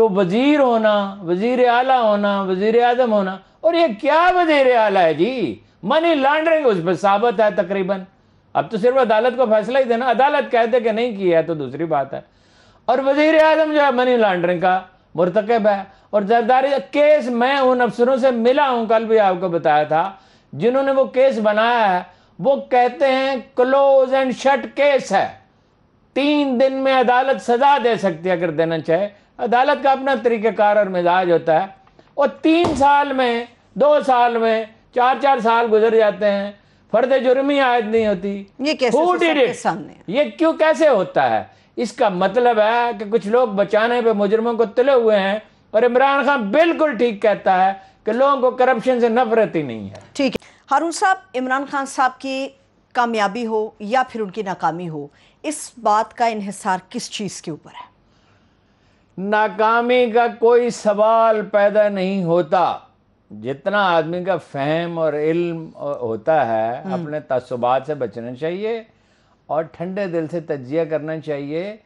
तो वजीर होना वजीर आला होना वजीर आजम होना और ये क्या वजीर आला है जी मनी लॉन्ड्रिंग उस पर साबित है तकरीबन अब तो सिर्फ अदालत को फैसला ही देना अदालत कहते कि नहीं किया है तो दूसरी बात है और वजीर आजम जो है मनी लॉन्ड्रिंग का मुरतकब है और जरदारी केस मैं उन अफसरों से मिला हूं कल भी आपको बताया था जिन्होंने वो केस बनाया है वो कहते हैं क्लोज एंड शट केस है तीन दिन में अदालत सजा दे सकती है अगर देना चाहे अदालत का अपना तरीकार और मिजाज होता है और तीन साल में दो साल में चार चार साल गुजर जाते हैं फर्द जुर्मी आयद नहीं होती ये कैसे सामने ये क्यों कैसे होता है इसका मतलब है कि कुछ लोग बचाने पे मुजरमों को तुले हुए हैं और इमरान खान बिल्कुल ठीक कहता है कि लोगों को करप्शन से नफरत ही नहीं है ठीक है हारून साहब इमरान खान साहब की कामयाबी हो या फिर उनकी नाकामी हो इस बात का इहिसार किस चीज़ के ऊपर है नाकामी का कोई सवाल पैदा नहीं होता जितना आदमी का फहम और इल्म होता है हम्म। अपने तसुबात से बचना चाहिए और ठंडे दिल से तजिया करना चाहिए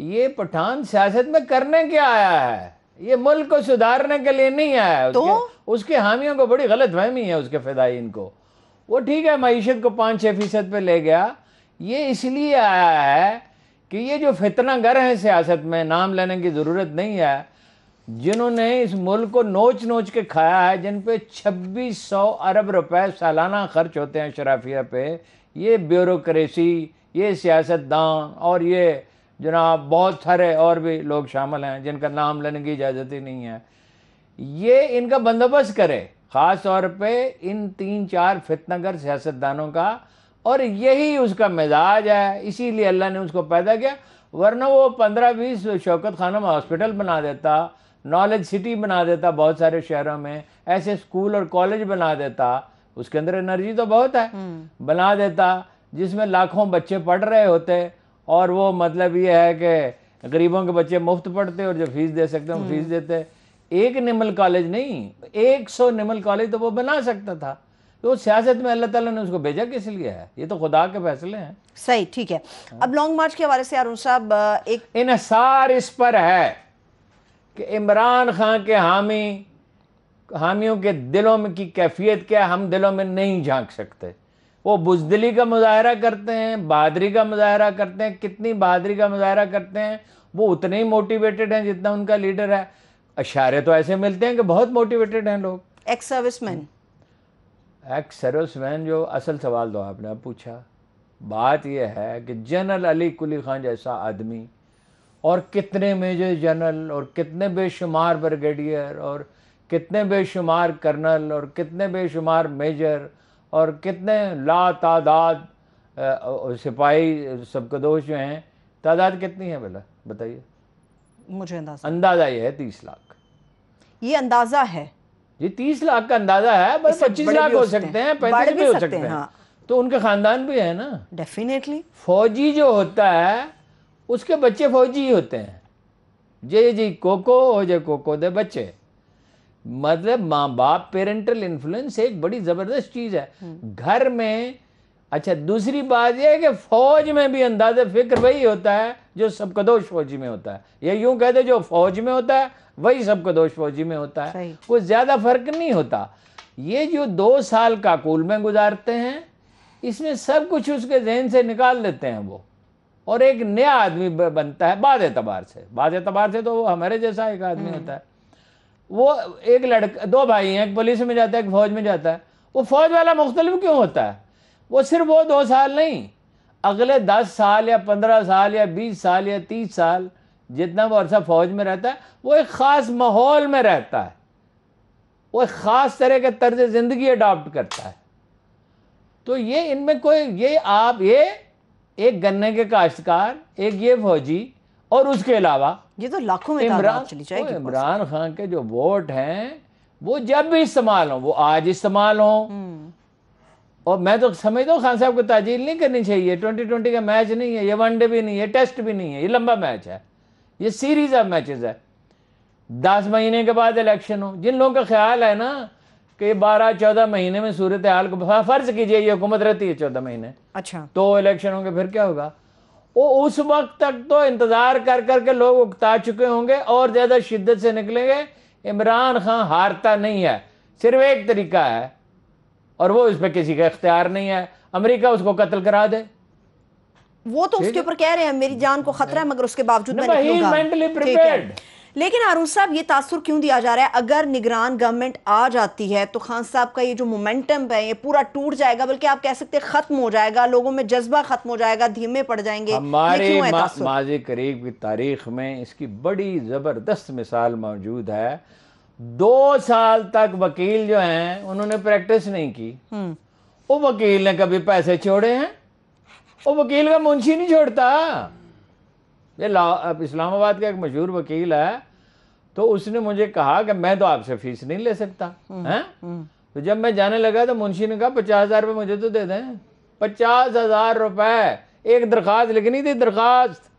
ये पठान सियासत में करने क्या आया है ये मुल्क को सुधारने के लिए नहीं आया है तो? उसके, उसके हामियों को बड़ी गलत फहमी है उसके फदाइन को वो ठीक है मीशत को पाँच छः फीसद पर ले गया ये इसलिए आया है कि ये जो फितना गर हैं सियासत में नाम लेने की ज़रूरत नहीं है जिन्होंने इस मुल्क को नोच नोच के खाया है जिन पे 2600 अरब रुपए सालाना खर्च होते हैं शराफिया पे ये ब्यूरोक्रेसी ये सियासतदान और ये जनाब बहुत सारे और भी लोग शामिल हैं जिनका नाम लेने की इजाज़त ही नहीं है ये इनका बंदोबस्त करे ख़ास तौर पे इन तीन चार फितनगर सियासतदानों का और यही उसका मिजाज है इसीलिए अल्लाह ने उसको पैदा किया वरना वो पंद्रह बीस शौकत में हॉस्पिटल बना देता नॉलेज सिटी बना देता बहुत सारे शहरों में ऐसे स्कूल और कॉलेज बना देता उसके अंदर एनर्जी तो बहुत है हम्म। बना देता जिसमें लाखों बच्चे पढ़ रहे होते और वो मतलब ये है कि गरीबों के बच्चे मुफ्त पढ़ते और जो फीस दे सकते हैं फीस हम्म। देते एक निमल कॉलेज नहीं एक सौ निमल कॉलेज तो वो बना सकता था तो सियासत में अल्लाह ताला ने उसको भेजा किस लिए है ये तो खुदा के फैसले हैं सही ठीक है अब लॉन्ग मार्च के हवाले से अरुण साहब एक इनसार इस पर है कि इमरान खान के हामी हामियों के दिलों में की कैफियत क्या हम दिलों में नहीं झांक सकते वो बुजदिली का मुजाहरा करते हैं बहादरी का मुजाहरा करते हैं कितनी बहादरी का मुजाहरा करते हैं वो उतने ही मोटिवेटेड हैं जितना उनका लीडर है इशारे तो ऐसे मिलते हैं कि बहुत मोटिवेटेड हैं लोग एक्स सर्विसमैन एक्ट सरोसमैन जो असल सवाल तो आपने पूछा बात यह है कि जनरल अली कुली खान जैसा आदमी और कितने मेजर जनरल और कितने बेशुमार ब्रिगेडियर और कितने बेशुमार कर्नल और कितने बेशुमार मेजर और कितने ला तादाद सिपाही सबकदोश जो हैं तादाद कितनी है भला बताइए मुझे अंदाजा अंदाजा ये है तीस लाख ये अंदाज़ा है ये तीस लाख का अंदाजा है बस पच्चीस लाख हो सकते हैं पैंतीस भी हो सकते हैं हाँ। तो उनके खानदान भी है ना डेफिनेटली फौजी जो होता है उसके बच्चे फौजी ही होते हैं जे जी कोको हो जे कोको दे बच्चे मतलब माँ बाप पेरेंटल इन्फ्लुएंस एक बड़ी ज़बरदस्त चीज़ है हम्म। घर में अच्छा दूसरी बात यह है कि फौज में भी अंदाज फिक्र वही होता है जो सबकदोश फौजी में होता है या यूं कहते जो फौज में होता है वही सबकदोश फौजी में होता है कुछ ज़्यादा फर्क नहीं होता ये जो दो साल काकुल में गुजारते हैं इसमें सब कुछ उसके जहन से निकाल लेते हैं वो और एक नया आदमी बनता है बाद एतबार से बाद एतबार से तो वो हमारे जैसा एक आदमी हम्म। होता है वो एक लड़का दो भाई हैं एक पुलिस में जाता है एक फौज में जाता है वो फौज वाला मुख्तलिफ क्यों होता है वो सिर्फ वो दो साल नहीं अगले दस साल या पंद्रह साल या बीस साल या तीस साल जितना वो अरसा फौज में रहता है वो एक ख़ास माहौल में रहता है वो एक ख़ास तरह के तर्ज ज़िंदगी अडॉप्ट करता है तो ये इनमें कोई ये आप ये एक गन्ने के काश्तकार एक ये फौजी और उसके अलावा ये तो लाखों में इमरान इमरान खान के जो वोट हैं वो जब भी इस्तेमाल हों वो आज इस्तेमाल हों हम्म। और मैं तो समझता हूँ खान साहब को ताजील नहीं करनी चाहिए ट्वेंटी ट्वेंटी का मैच नहीं है ये वनडे भी नहीं है टेस्ट भी नहीं है ये लंबा मैच है ये सीरीज ऑफ मैचेस है दस महीने के बाद इलेक्शन हो जिन लोगों का ख्याल है ना कि बारह चौदह महीने में सूरत हाल को फर्ज कीजिए ये हुकूमत रहती है चौदह महीने अच्छा तो इलेक्शन होंगे फिर क्या होगा वो उस वक्त तक तो इंतजार कर करके लोग उकता चुके होंगे और ज्यादा शिद्दत से निकलेंगे इमरान खान हारता नहीं है सिर्फ एक तरीका है और वो इस पर किसी का इख्तियार नहीं है अमरीका उसको कत्ल करा दे वो तो उसके ऊपर कह रहे हैं मेरी जान को खतरा है मगर उसके बावजूद मैं लेकिन आरूफ साहब ये तासुर क्यों दिया जा रहा है अगर निगरान गवर्नमेंट आ जाती है तो खान साहब का ये जो मोमेंटम है ये पूरा टूट जाएगा बल्कि आप कह सकते हैं खत्म हो जाएगा लोगों में जज्बा खत्म हो जाएगा धीमे पड़ जाएंगे हमारे माजी करीब की तारीख में इसकी बड़ी जबरदस्त मिसाल मौजूद है दो साल तक वकील जो हैं उन्होंने प्रैक्टिस नहीं की हम्म। वो वकील ने कभी पैसे छोड़े हैं वो वकील का मुंशी नहीं छोड़ता ये इस्लामाबाद का एक मशहूर वकील है तो उसने मुझे कहा कि मैं तो आपसे फीस नहीं ले सकता हम्म, हैं हम्म। तो जब मैं जाने लगा तो मुंशी ने कहा पचास हज़ार रुपये मुझे तो दे दें पचास हज़ार रुपये एक दरखास्त लिखनी थी दरखास्त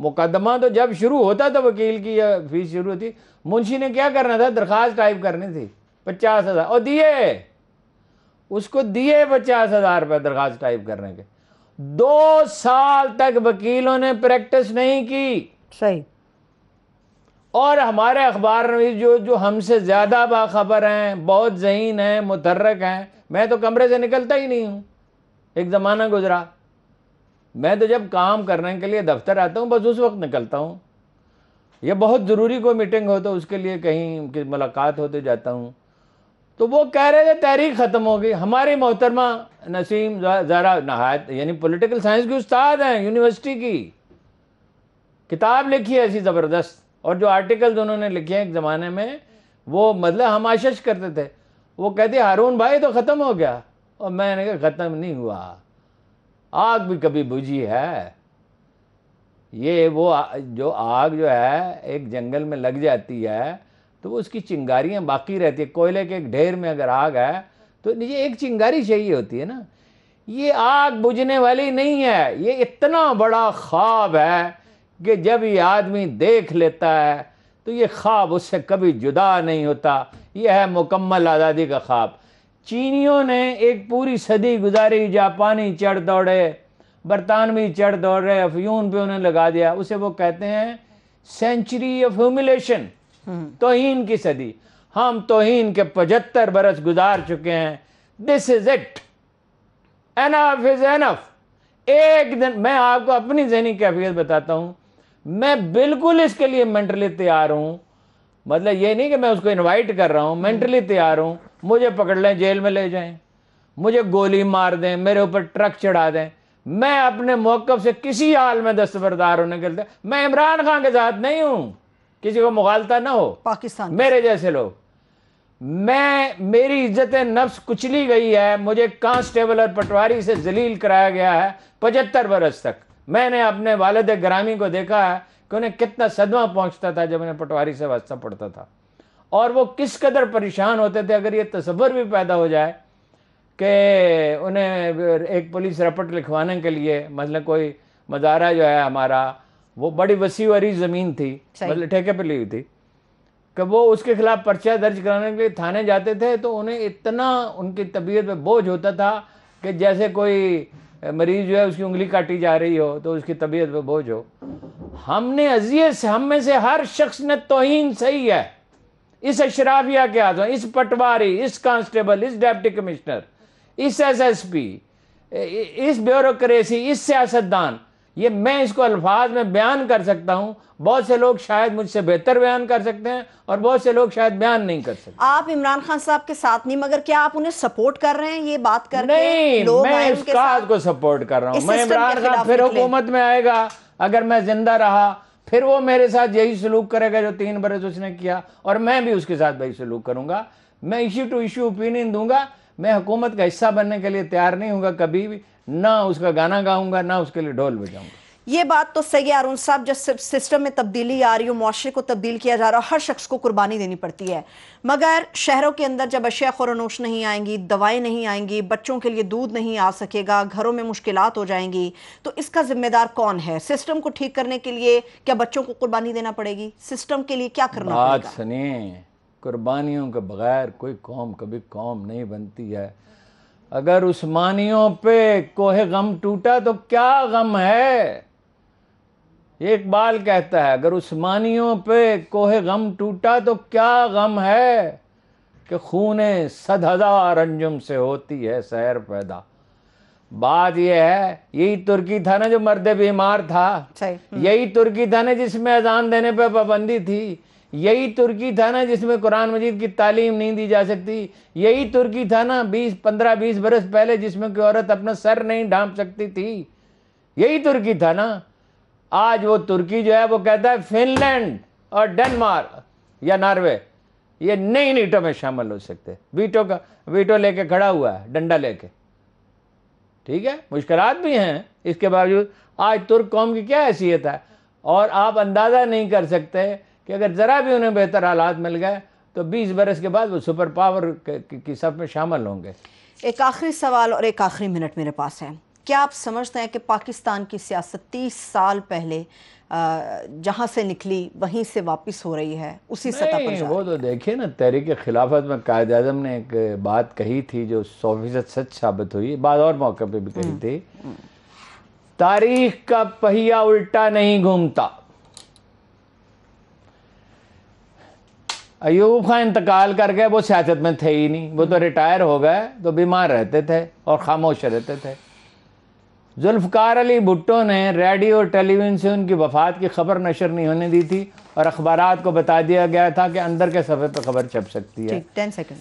मुकदमा तो जब शुरू होता था वकील की फीस शुरू होती मुंशी ने क्या करना था दरख्वास्त टाइप करनी थी पचास हज़ार और दिए उसको दिए पचास हज़ार रुपये दरख्वास्त टाइप करने के दो साल तक वकीलों ने प्रैक्टिस नहीं की सही और हमारे अखबार जो जो हमसे ज़्यादा बाखबर हैं बहुत जहीन हैं मुतर्रक हैं मैं तो कमरे से निकलता ही नहीं हूं एक ज़माना गुजरा मैं तो जब काम करने के लिए दफ्तर आता हूँ बस उस वक्त निकलता हूँ या बहुत ज़रूरी कोई मीटिंग हो तो उसके लिए कहीं की मुलाकात होते तो जाता हूँ तो वो कह रहे थे तहरीक ख़त्म हो गई हमारी मोहतरमा नसीम ज़रा नहायत यानी पॉलिटिकल साइंस की उस्ताद हैं यूनिवर्सिटी की किताब लिखी है ऐसी ज़बरदस्त और जो आर्टिकल्स उन्होंने लिखे हैं एक ज़माने में वो मतलब हम आशिश करते थे वो कहते हारून भाई तो ख़त्म हो गया और मैंने कहा ख़त्म नहीं हुआ आग भी कभी बुझी है ये वो जो आग जो है एक जंगल में लग जाती है तो उसकी चिंगारियाँ बाकी रहती है कोयले के एक ढेर में अगर आग है तो ये एक चिंगारी चाहिए होती है ना ये आग बुझने वाली नहीं है ये इतना बड़ा ख्वाब है कि जब ये आदमी देख लेता है तो ये ख्वाब उससे कभी जुदा नहीं होता यह है मुकम्मल आज़ादी का ख्वाब चीनियों ने एक पूरी सदी गुजारी जापानी चढ़ दौड़े बरतानवी चढ़ दौड़ रहे अफयून पे उन्हें लगा दिया उसे वो कहते हैं सेंचुरी ऑफ ह्यूमिलेशन तोहीन की सदी हम तोहीन के पचहत्तर बरस गुजार चुके हैं this is it enough is enough एक दिन मैं आपको अपनी जहनी कैफियत बताता हूं मैं बिल्कुल इसके लिए मेंटली तैयार हूं मतलब ये नहीं कि मैं उसको इनवाइट कर रहा हूं मेंटली तैयार हूं मुझे पकड़ लें जेल में ले जाएं मुझे गोली मार दें मेरे ऊपर ट्रक चढ़ा दें मैं अपने मौकफ से किसी हाल में दस्तबरदार होने के लिए मैं इमरान खान के साथ नहीं हूं किसी को मुखालता ना हो पाकिस्तान मेरे जैसे लोग मैं मेरी इज्जत नफ्स कुचली गई है मुझे कांस्टेबल और पटवारी से जलील कराया गया है पचहत्तर बरस तक मैंने अपने वालद ग्रामी को देखा है कि उन्हें कितना सदमा पहुंचता था जब उन्हें पटवारी से वास्ता पड़ता था और वो किस कदर परेशान होते थे अगर ये तस्वर भी पैदा हो जाए कि उन्हें एक पुलिस रपट लिखवाने के लिए मतलब कोई मदारा जो है हमारा वो बड़ी वसी वरी ज़मीन थी मतलब ठेके पर ली हुई थी कि वो उसके खिलाफ पर्चा दर्ज कराने के लिए थाने जाते थे तो उन्हें इतना उनकी तबीयत पे बोझ होता था कि जैसे कोई मरीज जो है उसकी उंगली काटी जा रही हो तो उसकी तबीयत पे बोझ हो हमने अजियत से हम में से हर शख्स ने तोहन सही है इस अशराफिया के हाथों इस पटवारी इस कांस्टेबल इस डेप्टी कमिश्नर इस एसएसपी इस ब्यूरोक्रेसी इस सियासतदान ये मैं इसको अल्फाज में बयान कर सकता हूँ बहुत से लोग शायद मुझसे बेहतर बयान कर सकते हैं और बहुत से लोग शायद बयान नहीं कर सकते आप इमरान खान साहब के साथ नहीं मगर क्या आप उन्हें सपोर्ट कर रहे हैं ये बात कर नहीं लोग मैं इस को सपोर्ट कर रहा हूँ मैं इमरान खान फिर हुकूमत में आएगा अगर मैं जिंदा रहा फिर वो मेरे साथ यही सलूक करेगा जो तीन बरस उसने किया और मैं भी उसके साथ वही सलूक करूंगा मैं इशू टू इशू ओपिनियन दूंगा मैं हुकूमत का हिस्सा बनने के लिए तैयार नहीं हूँ कभी भी ना उसका गाना गाऊंगा ना उसके लिए ढोल बजाऊंगा ये बात तो सही है अरुण साहब जब सिस्टम में तब्दीली आ रही हो माशरे को तब्दील किया जा रहा है हर शख्स को कुर्बानी देनी पड़ती है मगर शहरों के अंदर जब अशिया खुरानोश नहीं आएंगी दवाएं नहीं आएंगी बच्चों के लिए दूध नहीं आ सकेगा घरों में मुश्किल हो जाएंगी तो इसका जिम्मेदार कौन है सिस्टम को ठीक करने के लिए क्या बच्चों को कुर्बानी देना पड़ेगी सिस्टम के लिए क्या करना सुनिए कुर्बानियों के बगैर कोई कौम कभी कौम नहीं बनती है अगर उस्मानियों पे कोहे गम टूटा तो क्या गम है इकबाल कहता है अगर उस्मानियों पे कोहे गम टूटा तो क्या गम है कि खून सद हज़ार अंजुम से होती है सैर पैदा बात यह है यही तुर्की था ना जो मर्द बीमार था हम्म। यही तुर्की था ना जिसमें अजान देने पर पाबंदी थी यही तुर्की था ना जिसमें कुरान मजीद की तालीम नहीं दी जा सकती यही तुर्की था ना बीस पंद्रह बीस बरस पहले जिसमें कोई औरत अपना सर नहीं ढांप सकती थी यही तुर्की था ना आज वो तुर्की जो है वो कहता है फिनलैंड और डेनमार्क या नॉर्वे ये नई नीटो में शामिल हो सकते वीटो का वीटो लेके खड़ा हुआ है डंडा लेके ठीक है मुश्किल भी हैं इसके बावजूद आज तुर्क कौम की क्या हैसियत है और आप अंदाज़ा नहीं कर सकते कि अगर ज़रा भी उन्हें बेहतर हालात मिल गए तो 20 बरस के बाद वो सुपर पावर की सब में शामिल होंगे एक आखिरी सवाल और एक आखिरी मिनट मेरे पास है क्या आप समझते हैं कि पाकिस्तान की सियासत तीस साल पहले जहाँ से निकली वहीं से वापस हो रही है उसी सतह पर वो तो देखिए ना तहरीक खिलाफत में कायद अजम ने एक बात कही थी जो सौ फीसद सच साबित हुई बाद और मौके पे भी कही हम्म, थी हम्म। तारीख का पहिया उल्टा नहीं घूमता अयूब खान इंतकाल कर गए वो सियासत में थे ही नहीं वो तो रिटायर हम्म। हो गए तो बीमार रहते थे और खामोश रहते थे जुल्फकार अली भुट्टो ने रेडियो और टेलीविज़न से उनकी वफात की खबर नशर नहीं होने दी थी और अखबार को बता दिया गया था कि अंदर के सफ़े पर खबर छप सकती है टेन सेकेंड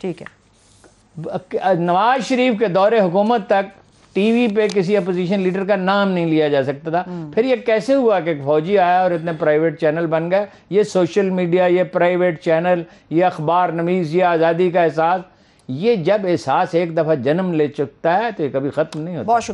ठीक है नवाज शरीफ के दौरे हुकूमत तक टीवी पे किसी अपोजिशन लीडर का नाम नहीं लिया जा सकता था हम्म। फिर ये कैसे हुआ कि फौजी आया और इतने प्राइवेट चैनल बन गए ये सोशल मीडिया ये प्राइवेट चैनल ये अखबार नमीज़ ये आज़ादी का एहसास ये जब एहसास एक दफ़ा जन्म ले चुकता है तो ये कभी ख़त्म नहीं होता बहुत